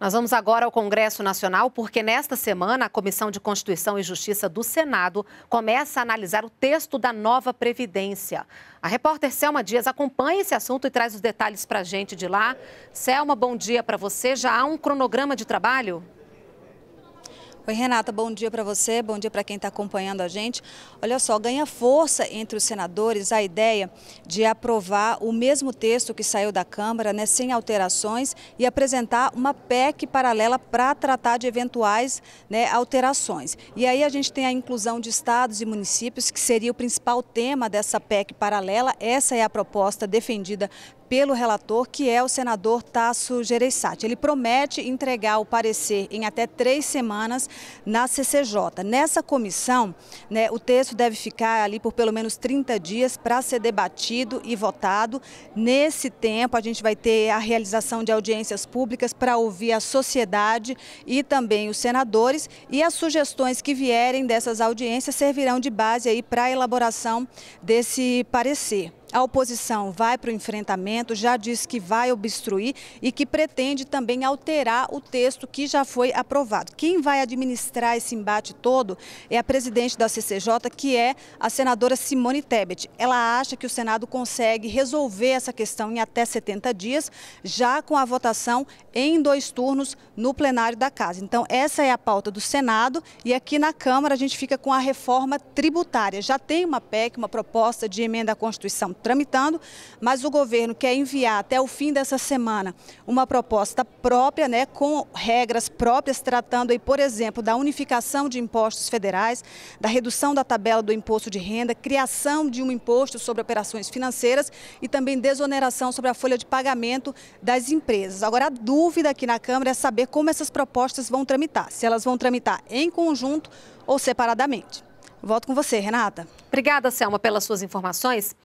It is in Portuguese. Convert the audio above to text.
Nós vamos agora ao Congresso Nacional, porque nesta semana a Comissão de Constituição e Justiça do Senado começa a analisar o texto da nova Previdência. A repórter Selma Dias acompanha esse assunto e traz os detalhes para a gente de lá. Selma, bom dia para você. Já há um cronograma de trabalho? Oi, Renata, bom dia para você, bom dia para quem está acompanhando a gente. Olha só, ganha força entre os senadores a ideia de aprovar o mesmo texto que saiu da Câmara, né, sem alterações, e apresentar uma PEC paralela para tratar de eventuais né, alterações. E aí a gente tem a inclusão de estados e municípios, que seria o principal tema dessa PEC paralela. Essa é a proposta defendida pelo relator, que é o senador Tasso Gereissati. Ele promete entregar o parecer em até três semanas na CCJ. Nessa comissão, né, o texto deve ficar ali por pelo menos 30 dias para ser debatido e votado. Nesse tempo, a gente vai ter a realização de audiências públicas para ouvir a sociedade e também os senadores. E as sugestões que vierem dessas audiências servirão de base para a elaboração desse parecer. A oposição vai para o enfrentamento, já diz que vai obstruir e que pretende também alterar o texto que já foi aprovado. Quem vai administrar esse embate todo é a presidente da CCJ, que é a senadora Simone Tebet. Ela acha que o Senado consegue resolver essa questão em até 70 dias, já com a votação em dois turnos no plenário da Casa. Então, essa é a pauta do Senado e aqui na Câmara a gente fica com a reforma tributária. Já tem uma PEC, uma proposta de emenda à Constituição tramitando, mas o governo quer enviar até o fim dessa semana uma proposta própria, né, com regras próprias, tratando aí, por exemplo, da unificação de impostos federais, da redução da tabela do imposto de renda, criação de um imposto sobre operações financeiras e também desoneração sobre a folha de pagamento das empresas. Agora, a dúvida aqui na Câmara é saber como essas propostas vão tramitar, se elas vão tramitar em conjunto ou separadamente. Volto com você, Renata. Obrigada, Selma, pelas suas informações.